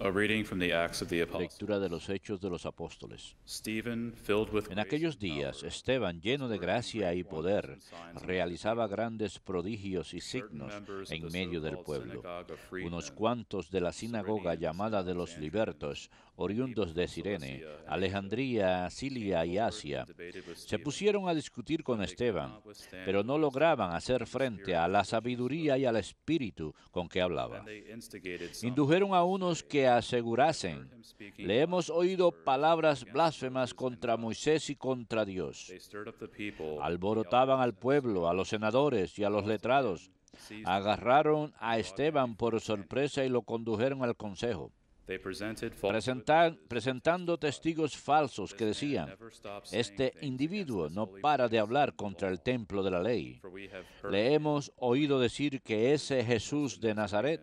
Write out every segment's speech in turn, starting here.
Lectura de los Hechos de los Apóstoles. en aquellos días, Esteban, lleno de gracia y poder, realizaba grandes prodigios y signos en medio del pueblo. Unos cuantos de la sinagoga llamada de los libertos, oriundos de Sirene, Alejandría, Silia y Asia, se pusieron a discutir con Esteban, pero no lograban hacer frente a la sabiduría y al espíritu con que hablaba. Indujeron a unos que asegurasen, le hemos oído palabras blasfemas contra Moisés y contra Dios. Alborotaban al pueblo, a los senadores y a los letrados. Agarraron a Esteban por sorpresa y lo condujeron al consejo presentando testigos falsos que decían, este individuo no para de hablar contra el templo de la ley. Le hemos oído decir que ese Jesús de Nazaret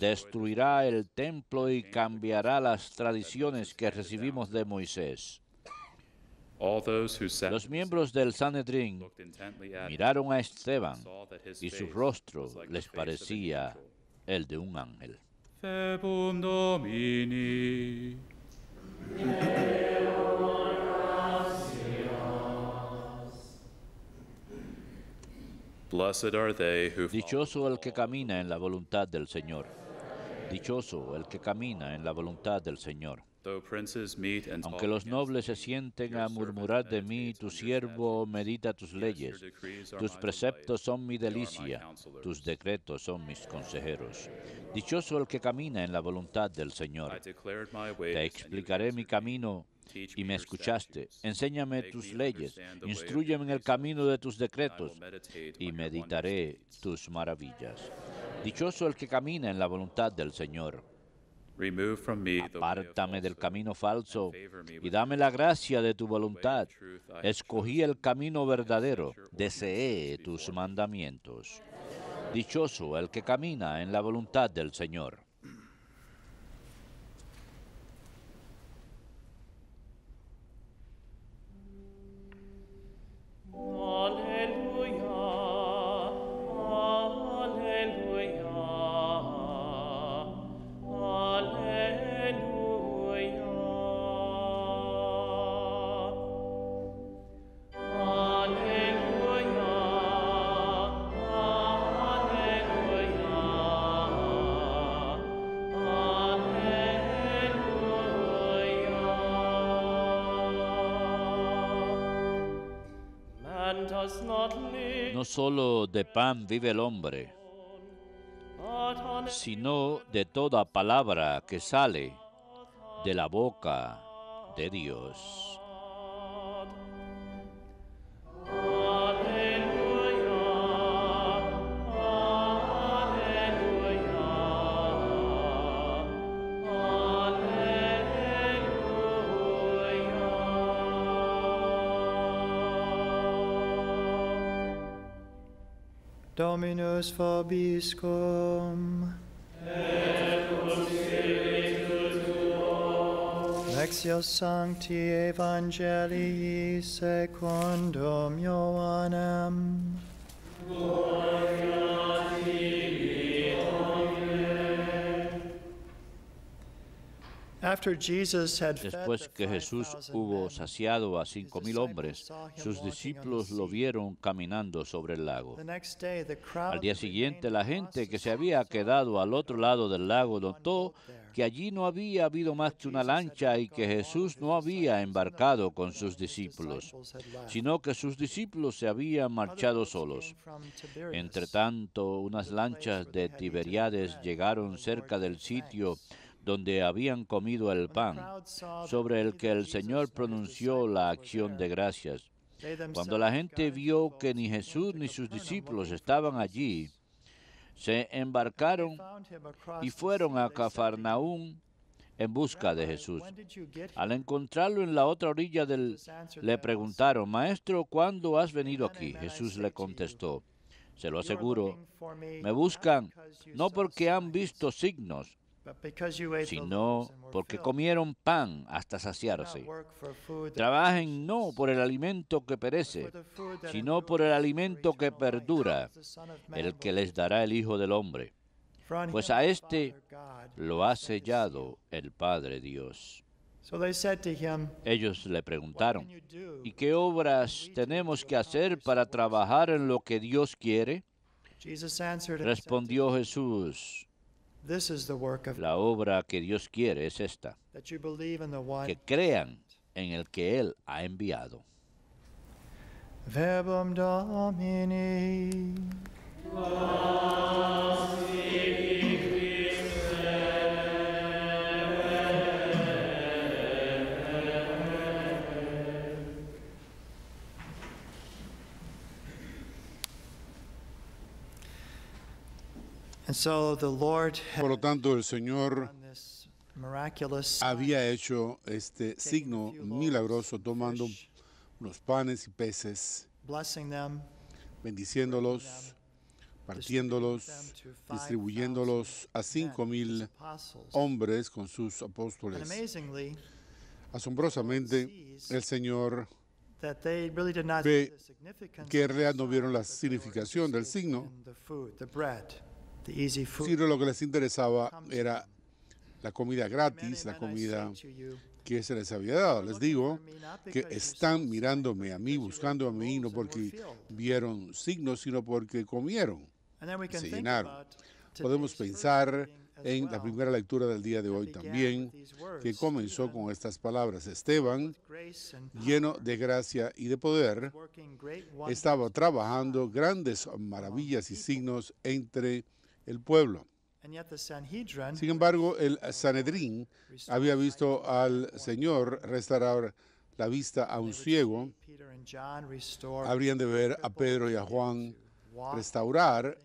destruirá el templo y cambiará las tradiciones que recibimos de Moisés. Los miembros del Sanedrín miraron a Esteban y su rostro les parecía el de un ángel. Dichoso el que camina en la voluntad del Señor. Dichoso el que camina en la voluntad del Señor. Aunque los nobles se sienten a murmurar de mí, tu siervo medita tus leyes. Tus preceptos son mi delicia, tus decretos son mis consejeros. Dichoso el que camina en la voluntad del Señor. Te explicaré mi camino y me escuchaste. Enséñame tus leyes, instruyeme en el camino de tus decretos y meditaré tus maravillas. Dichoso el que camina en la voluntad del Señor. Apártame del camino falso y dame la gracia de tu voluntad. Escogí el camino verdadero, deseé tus mandamientos. Dichoso el que camina en la voluntad del Señor. No solo de pan vive el hombre, sino de toda palabra que sale de la boca de Dios. omnes fabiscum. Et cum spiritu tuo. Lexio Sancti Evangelii secundum Ioannem. Gloria Después que Jesús hubo saciado a cinco mil hombres, sus discípulos lo vieron caminando sobre el lago. Al día siguiente, la gente que se había quedado al otro lado del lago notó que allí no había habido más que una lancha y que Jesús no había embarcado con sus discípulos, sino que sus discípulos se habían marchado solos. Entre tanto, unas lanchas de Tiberiades llegaron cerca del sitio donde habían comido el pan, sobre el que el Señor pronunció la acción de gracias. Cuando la gente vio que ni Jesús ni sus discípulos estaban allí, se embarcaron y fueron a Cafarnaún en busca de Jesús. Al encontrarlo en la otra orilla del, le preguntaron, Maestro, ¿cuándo has venido aquí? Jesús le contestó, se lo aseguro, me buscan no porque han visto signos, sino porque comieron pan hasta saciarse. Trabajen no por el alimento que perece, sino por el alimento que perdura, el que les dará el Hijo del Hombre. Pues a este lo ha sellado el Padre Dios. Ellos le preguntaron, ¿y qué obras tenemos que hacer para trabajar en lo que Dios quiere? Respondió Jesús, la obra que Dios quiere es esta, que crean en el que Él ha enviado. Por lo tanto, el Señor uh, había hecho este signo milagroso tomando unos panes y peces, bendiciéndolos, partiéndolos, distribuyéndolos a cinco mil hombres con sus apóstoles. Asombrosamente, el Señor ve que realmente no vieron la significación del signo Ciro lo que les interesaba era la comida gratis, la comida que se les había dado. Les digo que están mirándome a mí, buscando a mí, no porque vieron signos, sino porque comieron, se llenaron. Podemos pensar en la primera lectura del día de hoy también, que comenzó con estas palabras. Esteban, lleno de gracia y de poder, estaba trabajando grandes maravillas y signos entre el pueblo. Sin embargo, el Sanedrín había visto al Señor restaurar la vista a un ciego. Habrían de ver a Pedro y a Juan restaurar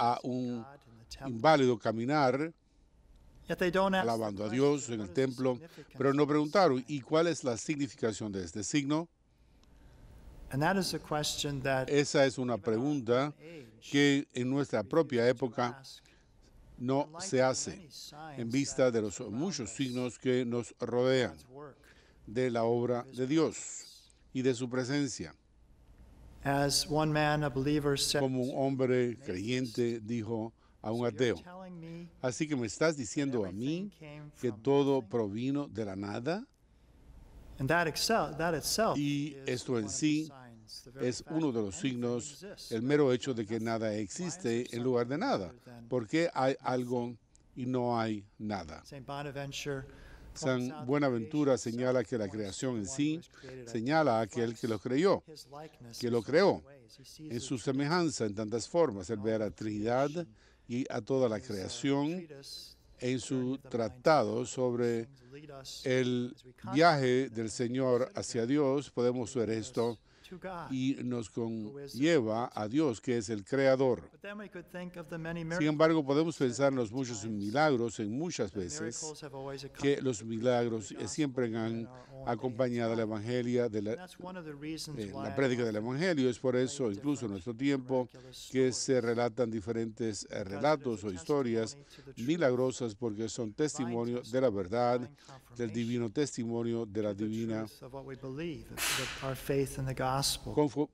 a un inválido caminar, alabando a Dios en el templo, pero no preguntaron, ¿y cuál es la significación de este signo? Esa es una pregunta que en nuestra propia época no se hace en vista de los muchos signos que nos rodean de la obra de Dios y de su presencia. Como un hombre creyente dijo a un ateo, así que me estás diciendo a mí que todo provino de la nada. Y esto en sí es uno de los signos, el mero hecho de que nada existe en lugar de nada. porque hay algo y no hay nada? San Buenaventura señala que la creación en sí señala a aquel que lo creyó, que lo creó en su semejanza en tantas formas. el ver a la Trinidad y a toda la uh, creación en su tratado sobre el viaje del Señor hacia Dios. Podemos ver esto y nos conlleva a Dios, que es el creador. Sin embargo, podemos pensar en los muchos milagros, en muchas veces, que los milagros eh, siempre han acompañado la evangelia de la, la prédica del evangelio. Es por eso, incluso en nuestro tiempo, que se relatan diferentes eh, relatos o historias milagrosas porque son testimonio de la verdad, del divino testimonio, de la divina con,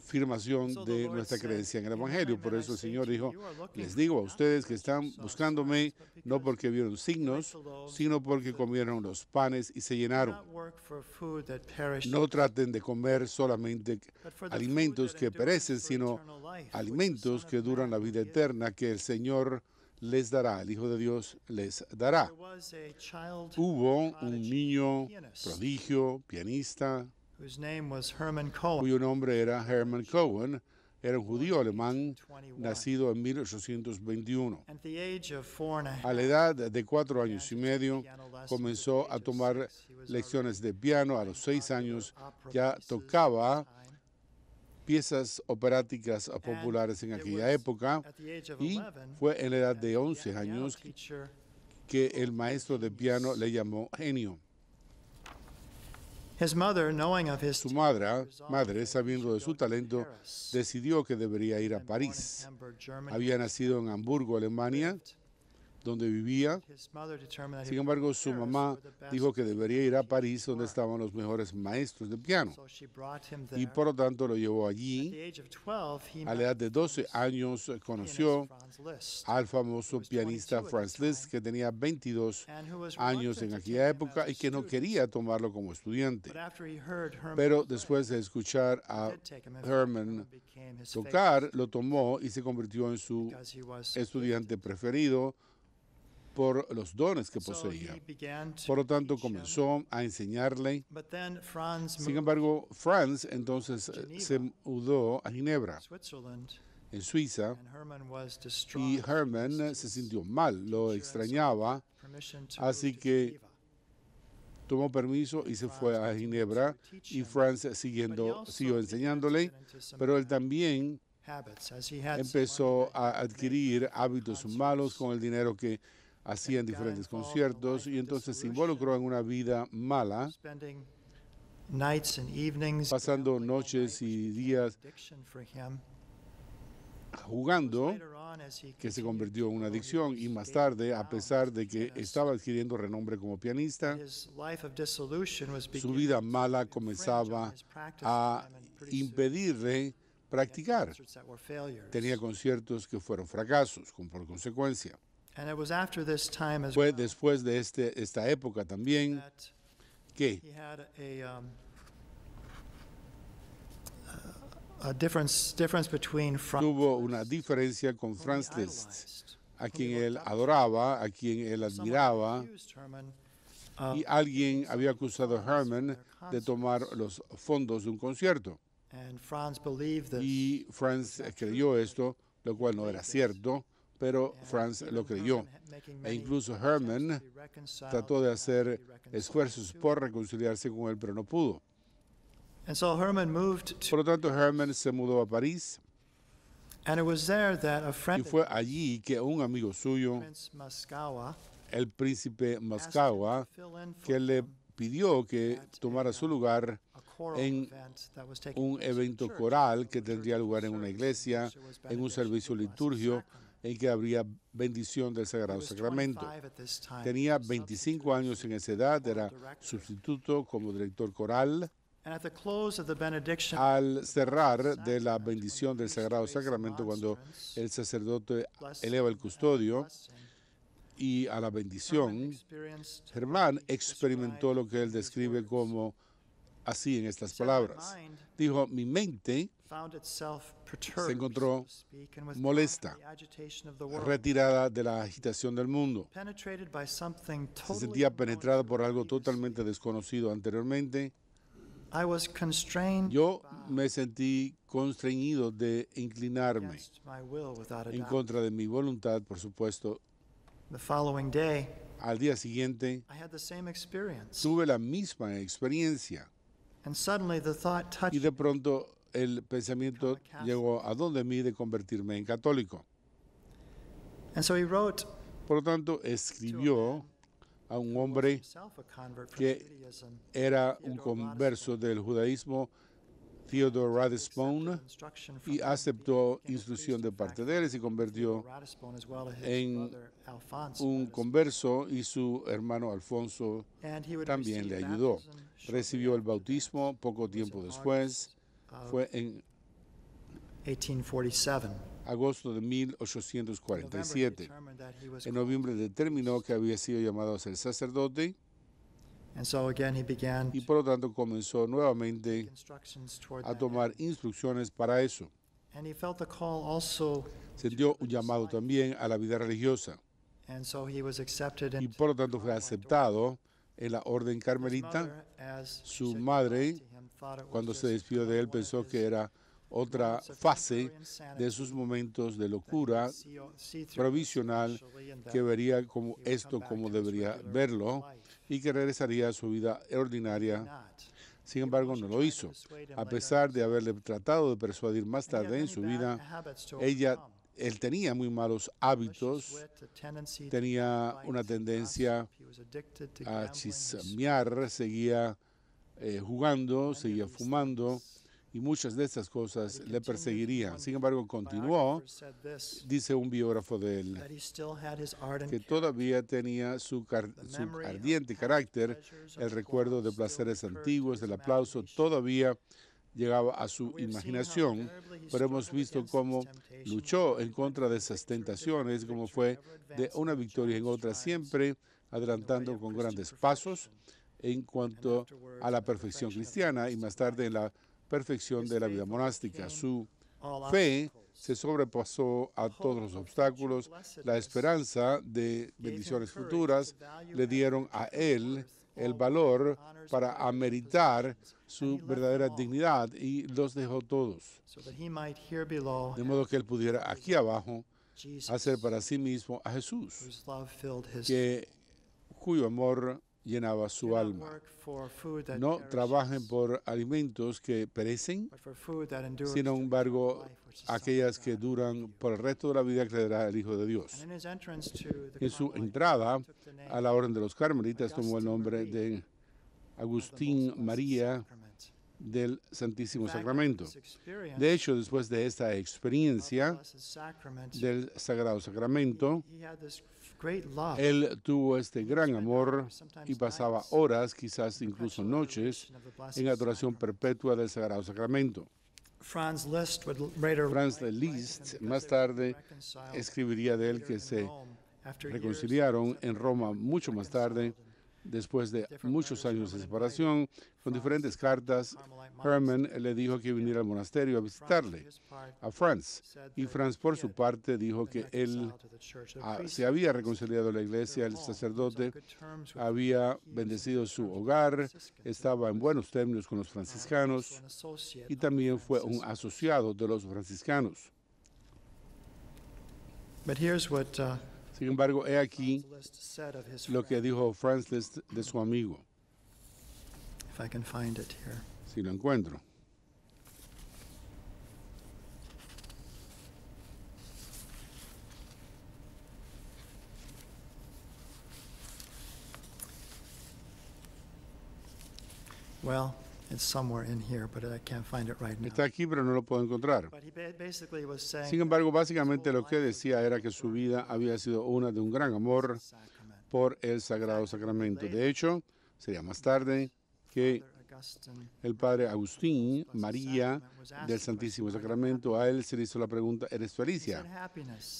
confirmación de nuestra creencia en el Evangelio. Por eso el Señor dijo, les digo a ustedes que están buscándome no porque vieron signos, sino porque comieron los panes y se llenaron. No traten de comer solamente alimentos que perecen, sino alimentos que duran la vida eterna que el Señor les dará, el Hijo de Dios les dará. Hubo un niño prodigio, pianista, cuyo nombre era Herman Cohen, era un judío alemán nacido en 1821. A la edad de cuatro años y medio comenzó a tomar lecciones de piano. A los seis años ya tocaba piezas operáticas populares en aquella época y fue en la edad de 11 años que el maestro de piano le llamó genio. Su madre, ah, madre, sabiendo de su talento, decidió que debería ir a París. Había nacido en Hamburgo, Alemania, donde vivía. Sin embargo, su mamá dijo que debería ir a París, donde estaban los mejores maestros de piano. Y por lo tanto lo llevó allí. A la edad de 12 años eh, conoció al famoso pianista Franz Liszt, que tenía 22 años en aquella época y que no quería tomarlo como estudiante. Pero después de escuchar a Herman tocar, lo tomó y se convirtió en su estudiante preferido por los dones que poseía. Por lo tanto, comenzó a enseñarle. Sin embargo, Franz entonces eh, se mudó a Ginebra, en Suiza, y Herman se sintió mal, lo extrañaba, así que tomó permiso y se fue a Ginebra y Franz siguiendo, siguió enseñándole, pero él también empezó a adquirir hábitos malos con el dinero que en diferentes conciertos y entonces se involucró en una vida mala, pasando noches y días jugando, que se convirtió en una adicción y más tarde, a pesar de que estaba adquiriendo renombre como pianista, su vida mala comenzaba a impedirle practicar. Tenía conciertos que fueron fracasos, con por consecuencia. Fue después de este, esta época también que um, tuvo una diferencia con Franz Liszt, a quien él adoraba, a quien él admiraba, y alguien había acusado a Herman de tomar los fondos de un concierto. Y Franz creyó esto, lo cual no era cierto pero Franz lo creyó. E incluso Herman trató de hacer esfuerzos por reconciliarse con él, pero no pudo. Por lo tanto, Herman se mudó a París. Y fue allí que un amigo suyo, el príncipe Mascawa, que le pidió que tomara su uh, lugar en un evento coral que tendría lugar en una iglesia, en un servicio liturgio en que habría bendición del Sagrado Sacramento. Tenía 25 años en esa edad, era sustituto como director coral. Al cerrar de la bendición del Sagrado Sacramento, cuando el sacerdote eleva el custodio y a la bendición, Germán experimentó lo que él describe como así en estas palabras. Dijo, mi mente se encontró molesta, retirada de la agitación del mundo. Se sentía penetrada por algo totalmente desconocido anteriormente. Yo me sentí constreñido de inclinarme en contra de mi voluntad, por supuesto. Al día siguiente, tuve la misma experiencia. Y de pronto el pensamiento llegó a donde mí de convertirme en católico. Por lo tanto, escribió a un hombre que era un converso del judaísmo, Theodore Rathbone, y aceptó instrucción de parte de él y se convirtió en un converso y su hermano Alfonso también le ayudó. Recibió el bautismo poco tiempo después fue en agosto de 1847. En noviembre determinó que había sido llamado a ser sacerdote y por lo tanto comenzó nuevamente a tomar instrucciones para eso. Sentió un llamado también a la vida religiosa y por lo tanto fue aceptado en la orden carmelita. Su madre cuando se despidió de él pensó que era otra fase de sus momentos de locura provisional que vería como esto como debería verlo y que regresaría a su vida ordinaria. Sin embargo, no lo hizo. A pesar de haberle tratado de persuadir más tarde en su vida, ella él tenía muy malos hábitos, tenía una tendencia a chismear, seguía eh, jugando, seguía fumando y muchas de estas cosas le perseguirían. Sin embargo, continuó, dice un biógrafo de él, que todavía tenía su, ardiente carácter, el recuerdo de placeres antiguos, del aplauso, todavía llegaba a su imaginación, pero hemos visto cómo luchó en contra de esas tentaciones, cómo fue de una victoria en otra, siempre adelantando con grandes pasos en cuanto a la perfección cristiana y más tarde en la perfección de la vida monástica. Su fe se sobrepasó a todos los obstáculos. La esperanza de bendiciones futuras le dieron a él el valor para ameritar su verdadera dignidad y los dejó todos. De modo que él pudiera aquí abajo hacer para sí mismo a Jesús, que, cuyo amor llenaba su alma. No trabajen por alimentos que perecen, sin embargo, aquellas que duran por el resto de la vida creerá el Hijo de Dios. En su entrada a la Orden de los Carmelitas tomó el nombre de Agustín María del Santísimo Sacramento. De hecho, después de esta experiencia del Sagrado Sacramento, él tuvo este gran amor y pasaba horas, quizás incluso noches, en adoración perpetua del Sagrado Sacramento. Franz Liszt más tarde escribiría de él que se reconciliaron en Roma mucho más tarde Después de muchos años de separación, con diferentes cartas, Herman le dijo que viniera al monasterio a visitarle a Franz. Y Franz, por su parte, dijo que él se había reconciliado la iglesia, el sacerdote había bendecido su hogar, estaba en buenos términos con los franciscanos y también fue un asociado de los franciscanos. Uh, sin embargo, he aquí lo que dijo Franz de este, su amigo. Si lo encuentro. Well, Está aquí, pero no lo puedo encontrar. Sin embargo, básicamente lo que decía era que su vida había sido una de un gran amor por el Sagrado Sacramento. De hecho, sería más tarde que el padre Agustín María del Santísimo Sacramento, a él se le hizo la pregunta, ¿eres felicia?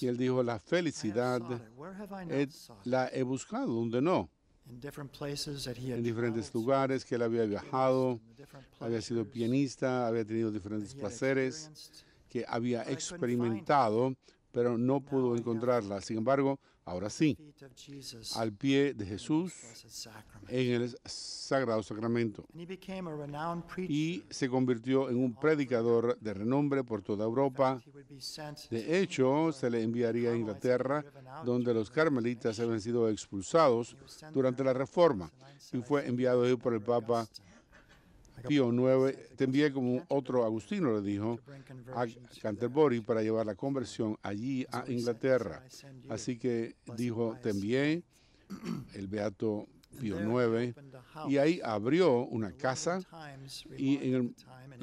Y él dijo, la felicidad la he buscado, donde no? en diferentes lugares que él había viajado, había sido pianista, había tenido diferentes placeres que había experimentado, pero no pudo encontrarla. Sin embargo, Ahora sí, al pie de Jesús en el Sagrado Sacramento. Y se convirtió en un predicador de renombre por toda Europa. De hecho, se le enviaría a Inglaterra, donde los carmelitas habían sido expulsados durante la Reforma, y fue enviado por el Papa Pío IX, también como otro Agustino le dijo a Canterbury para llevar la conversión allí a Inglaterra. Así que dijo, te el beato Pío IX, y ahí abrió una casa y en el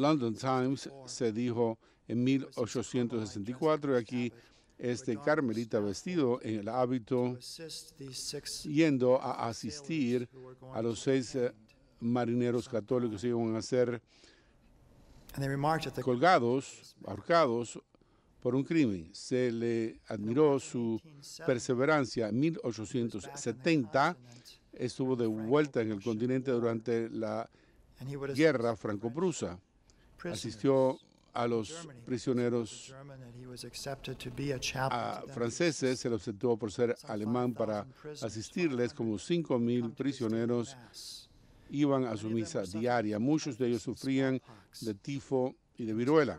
London Times se dijo en 1864 y aquí este carmelita vestido en el hábito yendo a asistir a los seis eh, marineros católicos iban a ser colgados, ahorcados por un crimen. Se le admiró su perseverancia. En 1870 estuvo de vuelta en el continente durante la guerra franco-prusa. Asistió a los prisioneros franceses, se lo aceptó por ser alemán para asistirles como mil prisioneros iban a su misa diaria. Muchos de ellos sufrían de tifo y de viruela.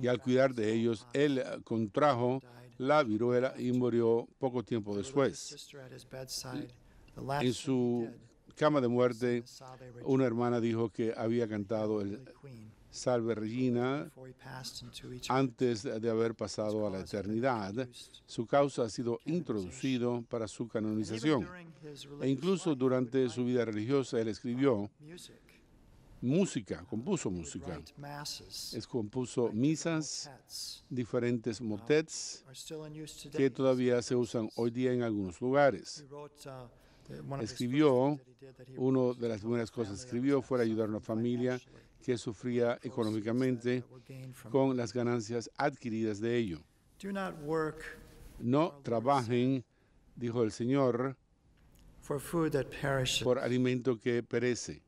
Y al cuidar de ellos, él uh, eh, contrajo la viruela y murió poco tiempo después. En su cama de muerte, una hermana dijo que había cantado el Salve Regina, antes de haber pasado a la eternidad, su causa ha sido introducido para su canonización. E incluso durante su vida uh, religiosa, él escribió música, uh, compuso música. Es compuso misas, diferentes motets, que todavía se usan hoy día en algunos lugares. Uh, escribió, una de las primeras cosas que escribió fue ayudar a una familia que sufría económicamente con las ganancias adquiridas de ello. No trabajen, dijo el Señor, por alimento que perece,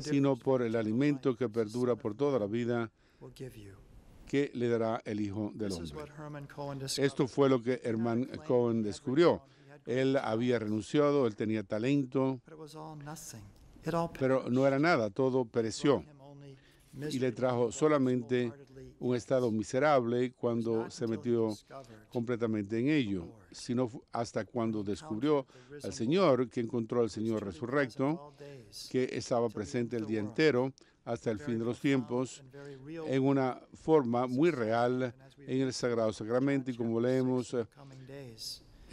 sino por el alimento que perdura por toda la vida que le dará el Hijo del Hombre. Esto fue lo que Herman Cohen descubrió. Él había renunciado, él tenía talento, pero no era nada, todo pereció y le trajo solamente un estado miserable cuando se metió completamente en ello, sino hasta cuando descubrió al Señor, que encontró al Señor resurrecto, que estaba presente el día entero hasta el fin de los tiempos, en una forma muy real en el Sagrado Sacramento y como leemos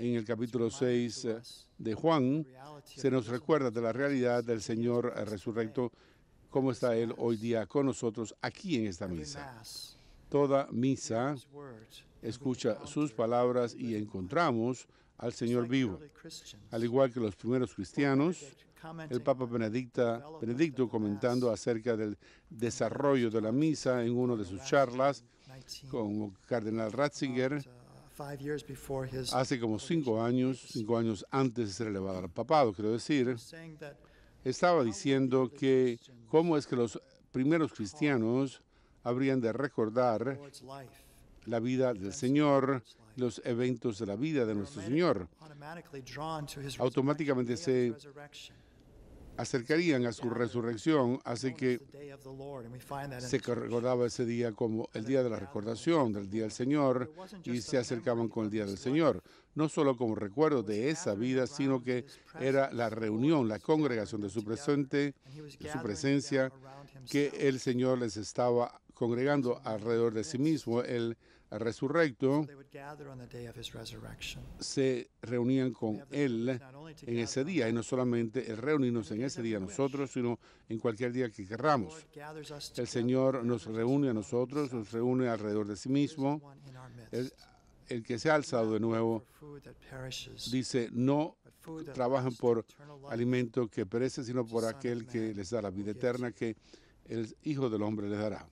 en el capítulo 6 eh, de Juan, se nos recuerda de la realidad del Señor eh, resurrecto, cómo está Él hoy día con nosotros aquí en esta misa. Toda misa escucha sus palabras y encontramos al Señor vivo. Al igual que los primeros cristianos, el Papa Benedicto comentando acerca del desarrollo de la misa en una de sus charlas con Cardenal Ratzinger, hace como cinco años, cinco años antes de ser elevado al papado, quiero decir, estaba diciendo que cómo es que los primeros cristianos habrían de recordar la vida del Señor, los eventos de la vida de nuestro Señor. Automáticamente se acercarían a su resurrección, así que se recordaba ese día como el día de la recordación, del día del Señor, y se acercaban con el día del Señor, no solo como recuerdo de esa vida, sino que era la reunión, la congregación de su presente, de su presencia, que el Señor les estaba congregando alrededor de sí mismo. el resurrecto, se reunían con Él en ese día, y no solamente el reunirnos en ese día nosotros, sino en cualquier día que querramos. El Señor nos reúne a nosotros, nos reúne alrededor de sí mismo. El, el que se ha alzado de nuevo dice, no trabajan por alimento que perece, sino por aquel que les da la vida eterna que el Hijo del Hombre les dará.